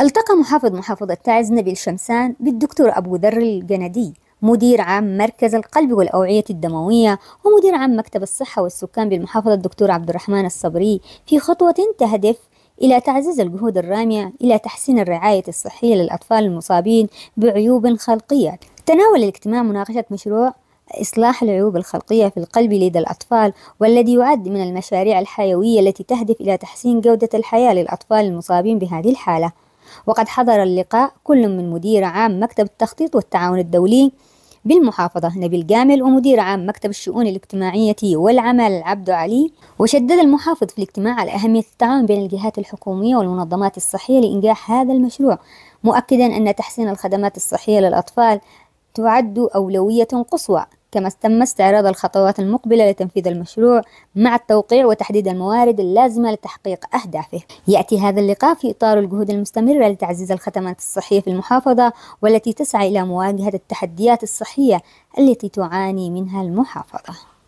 التقى محافظ محافظة تعز نبيل شمسان بالدكتور أبو ذر الجندي مدير عام مركز القلب والأوعية الدموية ومدير عام مكتب الصحة والسكان بالمحافظة الدكتور عبد الرحمن الصبري في خطوة تهدف إلى تعزيز الجهود الرامية إلى تحسين الرعاية الصحية للأطفال المصابين بعيوب خلقية تناول الاجتماع مناقشة مشروع إصلاح العيوب الخلقية في القلب لدى الأطفال والذي يعد من المشاريع الحيوية التي تهدف إلى تحسين جودة الحياة للأطفال المصابين بهذه الحالة وقد حضر اللقاء كل من مدير عام مكتب التخطيط والتعاون الدولي بالمحافظة نبيل جامل ومدير عام مكتب الشؤون الاجتماعية والعمل عبد علي وشدد المحافظ في الاجتماع على أهمية التعاون بين الجهات الحكومية والمنظمات الصحية لإنجاح هذا المشروع مؤكدا أن تحسين الخدمات الصحية للأطفال تعد أولوية قصوى كما تم استعراض الخطوات المقبلة لتنفيذ المشروع مع التوقيع وتحديد الموارد اللازمة لتحقيق أهدافه يأتي هذا اللقاء في إطار الجهود المستمرة لتعزيز الخدمات الصحية في المحافظة والتي تسعى إلى مواجهة التحديات الصحية التي تعاني منها المحافظة